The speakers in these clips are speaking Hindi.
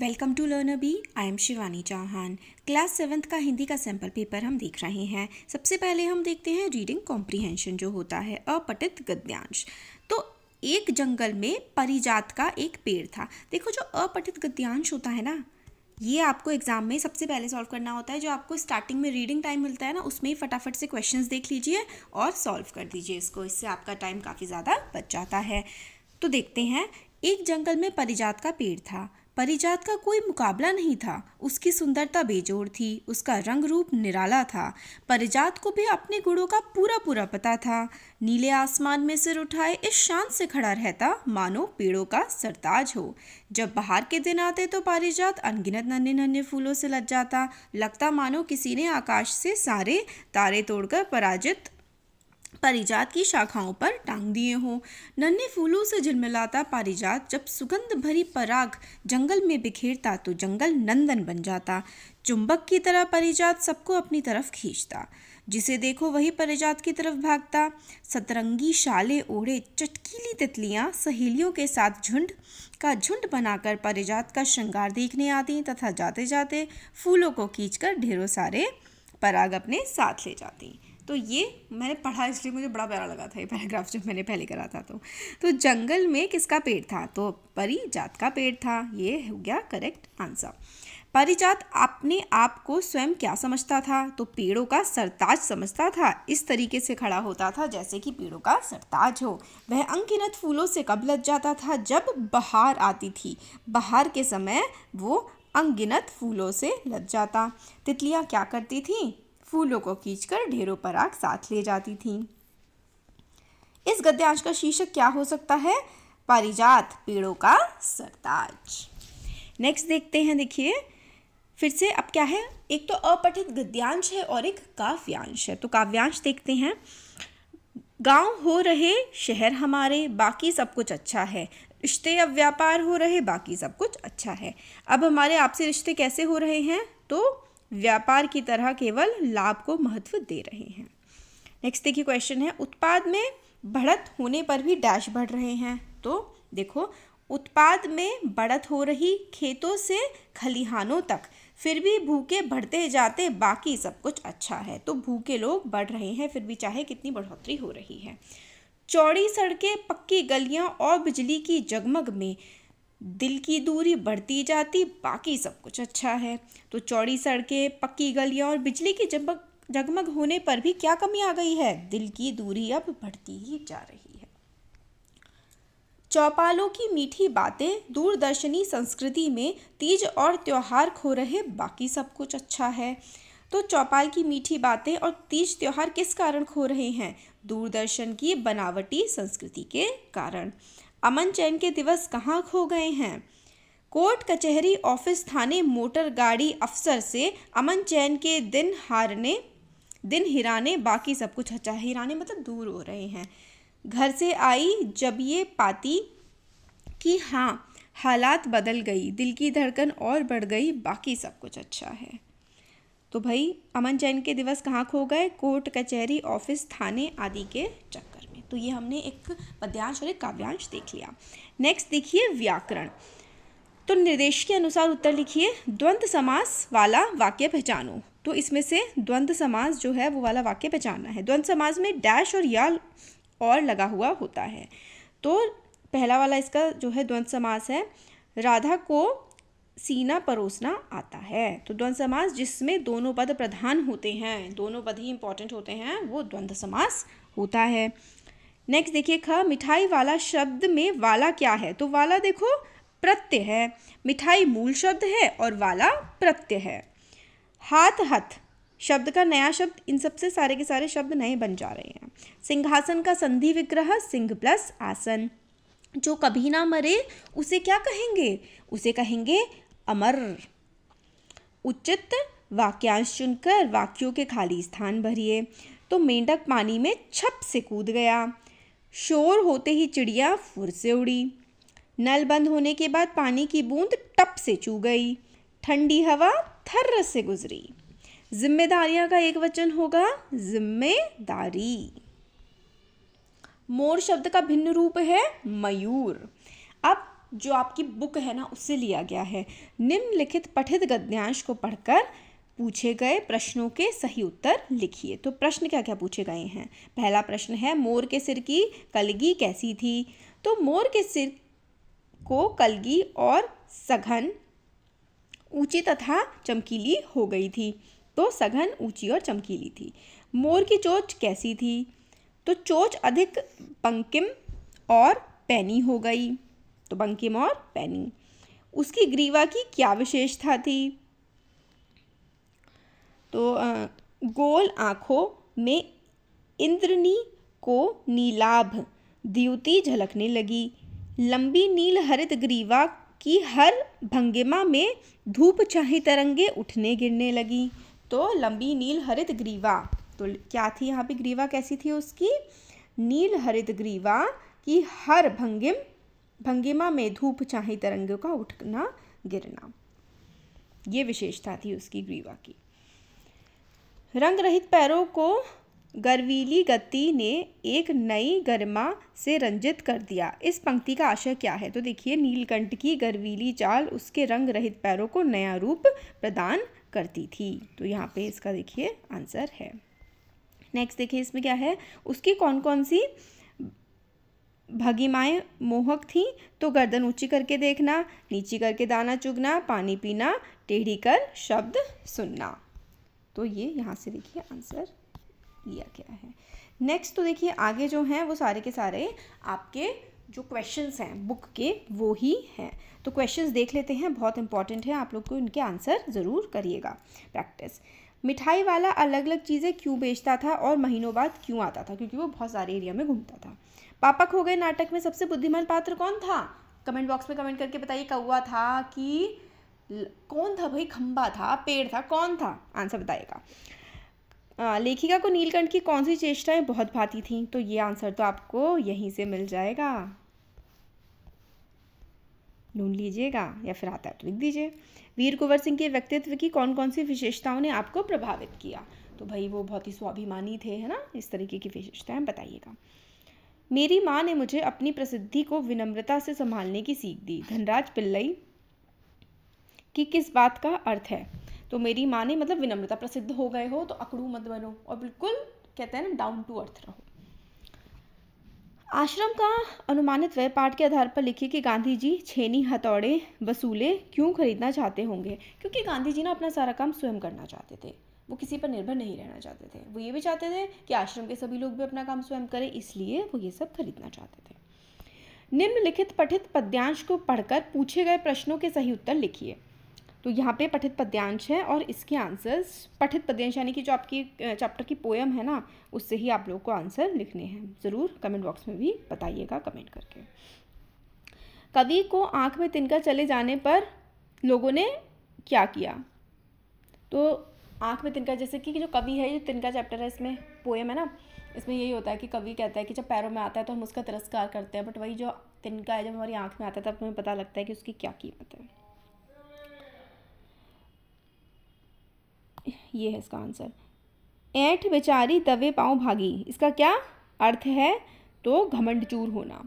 welcome to learner B I M Shivani Chauhan class seventh का हिंदी का सैम्पल पेपर हम देख रहे हैं सबसे पहले हम देखते हैं रीडिंग कॉम्प्रिहेंशन जो होता है अपठित गद्यांश तो एक जंगल में परिजात का एक पेड़ था देखो जो अपठित गद्यांश होता है ना ये आपको एग्जाम में सबसे पहले सॉल्व करना होता है जो आपको स्टार्टिंग में रीडिंग टाइम मिलता है ना उसमें ही फटाफट से क्वेश्चन देख लीजिए और सॉल्व कर दीजिए इसको इससे आपका टाइम काफ़ी ज़्यादा बच जाता है तो देखते हैं एक जंगल में परिजात का पेड़ था परिजात का कोई मुकाबला नहीं था उसकी सुंदरता बेजोड़ थी उसका रंग रूप निराला था परिजात को भी अपने गुणों का पूरा पूरा पता था नीले आसमान में सिर उठाए इस शान से खड़ा रहता मानो पेड़ों का सरताज हो जब बाहर के दिन आते तो पारिजात अनगिनत नन्हे नन्हे फूलों से लज जाता लगता मानो किसी ने आकाश से सारे तारे तोड़कर पराजित पारिजात की शाखाओं पर टांग दिए हों नन्हे फूलों से झिलमिलाता पारिजात जब सुगंध भरी पराग जंगल में बिखेरता तो जंगल नंदन बन जाता चुंबक की तरह परिजात सबको अपनी तरफ खींचता जिसे देखो वही परिजात की तरफ भागता सतरंगी शाले ओढ़े चटकीली तितलियां सहेलियों के साथ झुंड का झुंड बनाकर परिजात का श्रृंगार देखने आती तथा जाते जाते फूलों को खींचकर ढेरों सारे पराग अपने साथ ले जाती तो ये मैंने पढ़ा इसलिए मुझे बड़ा प्यारा लगा था ये पैराग्राफ जब मैंने पहले करा था तो तो जंगल में किसका पेड़ था तो परिजात का पेड़ था ये हो गया करेक्ट आंसर परिजात अपने आप को स्वयं क्या समझता था तो पेड़ों का सरताज समझता था इस तरीके से खड़ा होता था जैसे कि पेड़ों का सरताज हो वह अंकिनत फूलों से कब लग जाता था जब बहार आती थी बहार के समय वो अंगिनत फूलों से लग जाता तितलियाँ क्या करती थी फूलों को खींचकर ढेरों पर आग साथ ले जाती थी इस गद्यांश का शीर्षक क्या हो सकता है पारिजात पेड़ों का सरताज नेक्स्ट देखते हैं देखिए फिर से अब क्या है एक तो अपठित गद्यांश है और एक काव्यांश है तो काव्यांश देखते हैं गांव हो रहे शहर हमारे बाकी सब कुछ अच्छा है रिश्ते अब व्यापार हो रहे बाकी सब कुछ अच्छा है अब हमारे आपसे रिश्ते कैसे हो रहे हैं तो व्यापार की तरह केवल लाभ को महत्व दे रहे हैं नेक्स्ट देखिए क्वेश्चन है उत्पाद में बढ़त होने पर भी डैश बढ़ रहे हैं तो देखो उत्पाद में बढ़त हो रही खेतों से खलिहानों तक फिर भी भूखे बढ़ते जाते बाकी सब कुछ अच्छा है तो भूखे लोग बढ़ रहे हैं फिर भी चाहे कितनी बढ़ोतरी हो रही है चौड़ी सड़कें पक्की गलियां और बिजली की जगमग में दिल की दूरी बढ़ती जाती बाकी सब कुछ अच्छा है तो चौड़ी सड़कें पक्की गलियां और बिजली की जगमग जगमग होने पर भी क्या कमी आ गई है दिल की दूरी अब बढ़ती ही जा रही है चौपालों की मीठी बातें दूरदर्शनी संस्कृति में तीज और त्यौहार खो रहे बाकी सब कुछ अच्छा है तो चौपाल की मीठी बातें और तीज त्यौहार किस कारण खो रहे हैं दूरदर्शन की बनावटी संस्कृति के कारण अमन चैन के दिवस कहाँ खो गए हैं कोर्ट कचहरी ऑफिस थाने मोटर गाड़ी अफसर से अमन चैन के दिन हारने दिन हिराने बाकी सब कुछ अच्छा हिराने मतलब दूर हो रहे हैं घर से आई जब ये पाती कि हाँ हालात बदल गई दिल की धड़कन और बढ़ गई बाकी सब कुछ अच्छा है तो भाई अमन चैन के दिवस कहाँ खो गए कोर्ट कचहरी ऑफिस थाने आदि के चक्कर तो ये हमने एक पद्यांश और एक काव्यांश देख लिया नेक्स्ट देखिए व्याकरण तो निर्देश के अनुसार उत्तर लिखिए द्वंद समास वाला वाक्य पहचानो तो इसमें से द्वंद्व समास जो है वो वाला वाक्य पहचानना है द्वंद्व समास में डैश और या और लगा हुआ होता है तो पहला वाला इसका जो है द्वंद्व समास है राधा को सीना परोसना आता है तो द्वंद्व समास जिसमें दोनों पद प्रधान होते हैं दोनों पद ही इंपॉर्टेंट होते हैं वो द्वंद्व समास होता है नेक्स्ट देखिए ख मिठाई वाला शब्द में वाला क्या है तो वाला देखो प्रत्यय है मिठाई मूल शब्द है और वाला प्रत्यय है हाथ हथ शब्द का नया शब्द इन सबसे सारे के सारे शब्द नए बन जा रहे हैं सिंहासन का संधि विग्रह सिंह प्लस आसन जो कभी ना मरे उसे क्या कहेंगे उसे कहेंगे अमर उचित वाक्यांश चुनकर वाक्यों के खाली स्थान भरिए तो मेंढक पानी में छप से कूद गया शोर होते ही चिड़िया फुर से उड़ी नल बंद होने के बाद पानी की बूंद टप से चू गई ठंडी हवा थर्र से गुजरी जिम्मेदारियां का एक वचन होगा जिम्मेदारी मोर शब्द का भिन्न रूप है मयूर अब जो आपकी बुक है ना उससे लिया गया है निम्नलिखित पठित गद्यांश को पढ़कर पूछे गए प्रश्नों के सही उत्तर लिखिए तो प्रश्न क्या क्या पूछे गए हैं पहला प्रश्न है मोर के सिर की कलगी कैसी थी तो मोर के सिर को कलगी और सघन ऊंची तथा चमकीली हो गई थी तो सघन ऊंची और चमकीली थी मोर की चोच कैसी थी तो चोच अधिक पंकिम और पैनी हो गई तो बंकिम और पैनी उसकी ग्रीवा की क्या विशेषता थी तो गोल आँखों में इंद्रनी को नीलाभ द्युति झलकने लगी लंबी नील हरित ग्रीवा की हर भंगिमा में धूप चाही तरंगे उठने गिरने लगी तो लंबी नील हरित ग्रीवा तो क्या थी यहाँ पे ग्रीवा कैसी थी उसकी नील हरित ग्रीवा की हर भंगिम भंगिमा में धूप चाही तरंगों का उठना गिरना ये विशेषता थी उसकी ग्रीवा की रंग रहित पैरों को गर्वीली गति ने एक नई गरिमा से रंजित कर दिया इस पंक्ति का आशय क्या है तो देखिए नीलकंठ की गर्वीली चाल उसके रंग रहित पैरों को नया रूप प्रदान करती थी तो यहाँ पे इसका देखिए आंसर है नेक्स्ट देखिए इसमें क्या है उसकी कौन कौन सी भगीमाएँ मोहक थीं तो गर्दन ऊंची करके देखना नीची करके दाना चुगना पानी पीना टेढ़ी कर शब्द सुनना तो ये यहाँ से देखिए आंसर लिया गया है नेक्स्ट तो देखिए आगे जो हैं वो सारे के सारे आपके जो क्वेश्चंस हैं बुक के वो ही हैं तो क्वेश्चंस देख लेते हैं बहुत इंपॉर्टेंट है आप लोग को इनके आंसर ज़रूर करिएगा प्रैक्टिस मिठाई वाला अलग अलग चीज़ें क्यों बेचता था और महीनों बाद क्यों आता था क्योंकि वो बहुत सारे एरिया में घूमता था पापक हो गए नाटक में सबसे बुद्धिमान पात्र कौन था कमेंट बॉक्स में कमेंट करके बताइए कौआ था कि कौन था भाई खंबा था पेड़ था कौन था आंसर बताएगा लेखिका को नीलकंठ की कौन सी चेष्टाएं बहुत भाती थी तो ये आंसर तो आपको यहीं से मिल जाएगा ढूंढ लीजिएगा या फिर आता है तो लिख दीजिए वीर कुंवर सिंह के व्यक्तित्व की कौन कौन सी विशेषताओं ने आपको प्रभावित किया तो भाई वो बहुत ही स्वाभिमानी थे है ना इस तरीके की विशेषताएं बताइएगा मेरी माँ ने मुझे अपनी प्रसिद्धि को विनम्रता से संभालने की सीख दी धनराज पिल्लई कि किस बात का अर्थ है तो मेरी माँ ने मतलब विनम्रता प्रसिद्ध हो गए हो तो अकड़ू मत बनो और बिल्कुल कहते हैं ना डाउन टू अर्थ रहो आश्रम का अनुमानित व्यय पाठ के आधार पर लिखिए कि गांधी जी छेनी हथौड़े वसूले क्यों खरीदना चाहते होंगे क्योंकि गांधी जी ना अपना सारा काम स्वयं करना चाहते थे वो किसी पर निर्भर नहीं रहना चाहते थे वो ये भी चाहते थे कि आश्रम के सभी लोग भी अपना काम स्वयं करें इसलिए वो ये सब खरीदना चाहते थे निम्नलिखित पठित पद्यांश को पढ़कर पूछे गए प्रश्नों के सही उत्तर लिखिए तो यहाँ पे पठित पद्यांश है और इसके आंसर्स पठित पद्यांश यानी कि जो आपकी चैप्टर की पोएम है ना उससे ही आप लोग को आंसर लिखने हैं ज़रूर कमेंट बॉक्स में भी बताइएगा कमेंट करके कवि को आँख में तिनका चले जाने पर लोगों ने क्या किया तो आँख में तिनका जैसे कि जो कवि है ये तिनका चैप्टर है इसमें पोएम है ना इसमें यही होता है कि कवि कहता है कि जब पैरों में आता है तो हम उसका तिरस्कार करते हैं बट वही जो तिनका है जब हमारी आँख में आता है तब हमें पता लगता है कि उसकी क्या कीमत है ये है इसका आंसर ऐठ बेचारी दवे पाँव भागी इसका क्या अर्थ है तो घमंडचूर होना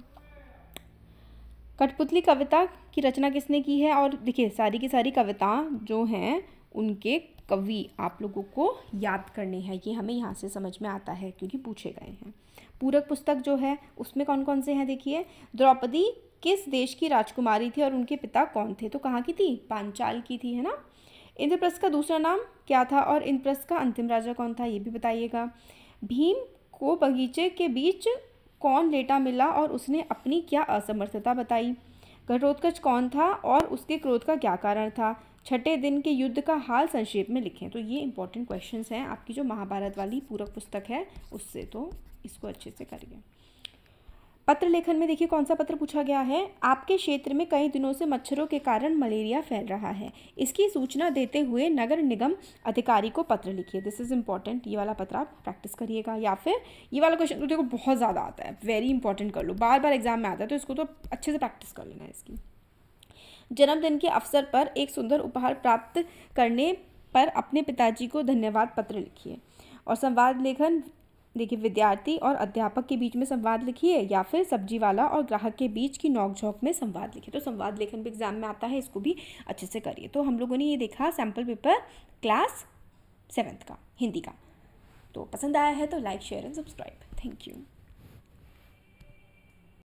कठपुतली कविता की रचना किसने की है और देखिए सारी की सारी कविता जो हैं उनके कवि आप लोगों को याद करने हैं ये हमें यहाँ से समझ में आता है क्योंकि पूछे गए हैं पूरक पुस्तक जो है उसमें कौन कौन से हैं देखिए द्रौपदी किस देश की राजकुमारी थी और उनके पिता कौन थे तो कहाँ की थी पांचाल की थी है ना इंद्रप्रस्थ का दूसरा नाम क्या था और इंद्रप्रस्थ का अंतिम राजा कौन था ये भी बताइएगा भीम को बगीचे के बीच कौन लेटा मिला और उसने अपनी क्या असमर्थता बताई घटोत्कच कौन था और उसके क्रोध का क्या कारण था छठे दिन के युद्ध का हाल संक्षेप में लिखें तो ये इंपॉर्टेंट क्वेश्चंस हैं आपकी जो महाभारत वाली पूरक पुस्तक है उससे तो इसको अच्छे से करिए पत्र लेखन में देखिए कौन सा पत्र पूछा गया है आपके क्षेत्र में कई दिनों से मच्छरों के कारण मलेरिया फैल रहा है इसकी सूचना देते हुए नगर निगम अधिकारी को पत्र लिखिए दिस इज़ इंपॉर्टेंट ये वाला पत्र आप प्रैक्टिस करिएगा या फिर ये वाला क्वेश्चन तो देखो बहुत ज़्यादा आता है वेरी इंपॉर्टेंट कर लो बार बार एग्जाम में आता है तो इसको तो अच्छे से प्रैक्टिस कर लेना है इसकी जन्मदिन के अवसर पर एक सुंदर उपहार प्राप्त करने पर अपने पिताजी को धन्यवाद पत्र लिखिए और संवाद लेखन देखिए विद्यार्थी और अध्यापक के बीच में संवाद लिखिए या फिर सब्जी वाला और ग्राहक के बीच की नोकझोंक में संवाद लिखिए तो संवाद लेखन भी एग्जाम में आता है इसको भी अच्छे से करिए तो हम लोगों ने ये देखा सैम्पल पेपर क्लास सेवेंथ का हिंदी का तो पसंद आया है तो like share and subscribe thank you